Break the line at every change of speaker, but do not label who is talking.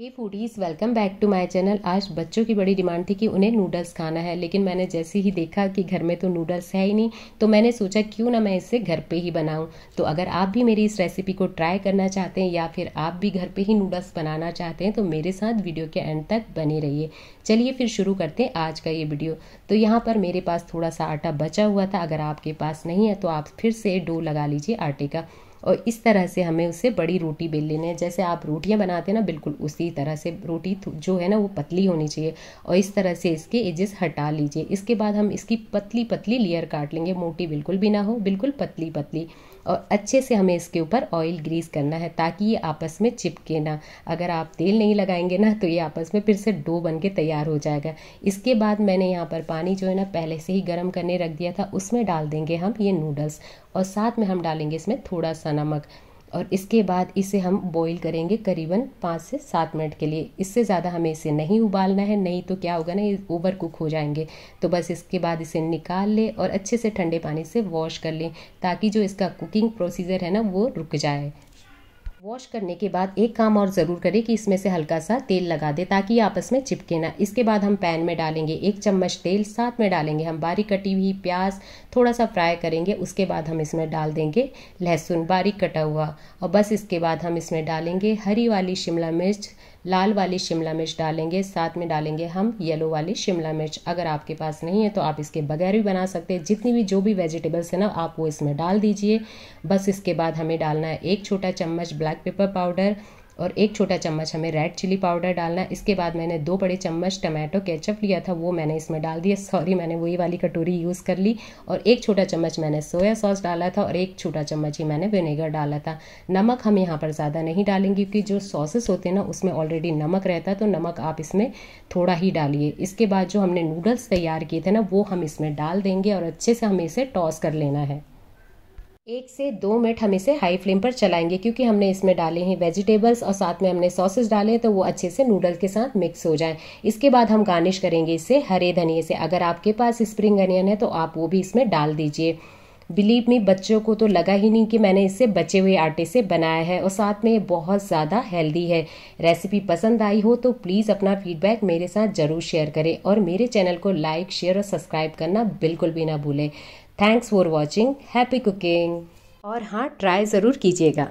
hey foodies welcome back to my channel आज बच्चों की बड़ी डिमांड थी कि उन्हें नूडल्स खाना है लेकिन मैंने जैसे ही देखा कि घर में तो नूडल्स है ही नहीं तो मैंने सोचा क्यों ना मैं इसे घर पे ही बनाऊं तो अगर आप भी मेरी इस रेसिपी को ट्राई करना चाहते हैं या फिर आप भी घर पे ही नूडल्स बनाना चाहते हैं तो मेरे साथ वीडियो के एंड तक बने रहिए चलिए फिर शुरू करते हैं आज का ये वीडियो तो यहाँ पर मेरे पास थोड़ा सा आटा बचा हुआ था अगर आपके पास नहीं है तो आप फिर से डो लगा लीजिए आटे का और इस तरह से हमें उससे बड़ी रोटी बेल लेनी है जैसे आप रोटियां बनाते हैं ना बिल्कुल उसी तरह से रोटी जो है ना वो पतली होनी चाहिए और इस तरह से इसके एजेस हटा लीजिए इसके बाद हम इसकी पतली पतली लेयर काट लेंगे मोटी बिल्कुल भी ना हो बिल्कुल पतली पतली और अच्छे से हमें इसके ऊपर ऑयल ग्रीस करना है ताकि ये आपस में चिपके ना अगर आप तेल नहीं लगाएंगे ना तो ये आपस में फिर से डो बन के तैयार हो जाएगा इसके बाद मैंने यहाँ पर पानी जो है ना पहले से ही गर्म करने रख दिया था उसमें डाल देंगे हम ये नूडल्स और साथ में हम डालेंगे इसमें थोड़ा सा नमक और इसके बाद इसे हम बॉईल करेंगे करीबन पाँच से सात मिनट के लिए इससे ज़्यादा हमें इसे नहीं उबालना है नहीं तो क्या होगा ना ये ओवर कुक हो जाएंगे तो बस इसके बाद इसे निकाल लें और अच्छे से ठंडे पानी से वॉश कर लें ताकि जो इसका कुकिंग प्रोसीजर है ना वो रुक जाए वॉश करने के बाद एक काम और ज़रूर करें कि इसमें से हल्का सा तेल लगा दें ताकि आपस में चिपके ना इसके बाद हम पैन में डालेंगे एक चम्मच तेल साथ में डालेंगे हम बारीक कटी हुई प्याज थोड़ा सा फ्राई करेंगे उसके बाद हम इसमें डाल देंगे लहसुन बारीक कटा हुआ और बस इसके बाद हम इसमें डालेंगे हरी वाली शिमला मिर्च लाल वाली शिमला मिर्च डालेंगे साथ में डालेंगे हम येलो वाली शिमला मिर्च अगर आपके पास नहीं है तो आप इसके बगैर भी बना सकते हैं जितनी भी जो भी वेजिटेबल्स है ना आप वो इसमें डाल दीजिए बस इसके बाद हमें डालना है एक छोटा चम्मच ब्लैक पेपर पाउडर और एक छोटा चम्मच हमें रेड चिली पाउडर डालना है इसके बाद मैंने दो बड़े चम्मच टमाटो केचप लिया था वो मैंने इसमें डाल दिया सॉरी मैंने वही वाली कटोरी यूज़ कर ली और एक छोटा चम्मच मैंने सोया सॉस डाला था और एक छोटा चम्मच ही मैंने विनेगर डाला था नमक हम यहाँ पर ज़्यादा नहीं डालेंगे क्योंकि जो सॉसेस होते हैं ना उसमें ऑलरेडी नमक रहता है तो नमक आप इसमें थोड़ा ही डालिए इसके बाद जो हमने नूडल्स तैयार किए थे ना वो हम इसमें डाल देंगे और अच्छे से हमें इसे टॉस कर लेना है एक से दो मिनट हम इसे हाई फ्लेम पर चलाएंगे क्योंकि हमने इसमें डाले हैं वेजिटेबल्स और साथ में हमने सॉसेस डाले हैं तो वो अच्छे से नूडल के साथ मिक्स हो जाए इसके बाद हम गार्निश करेंगे इसे हरे धनिए से अगर आपके पास स्प्रिंग अनियन है तो आप वो भी इसमें डाल दीजिए बिलीव मी बच्चों को तो लगा ही नहीं कि मैंने इसे बचे हुए आटे से बनाया है और साथ में बहुत ज़्यादा हेल्दी है रेसिपी पसंद आई हो तो प्लीज़ अपना फीडबैक मेरे साथ ज़रूर शेयर करें और मेरे चैनल को लाइक शेयर और सब्सक्राइब करना बिल्कुल भी ना भूलें thanks for watching happy cooking और हाँ ट्राई ज़रूर कीजिएगा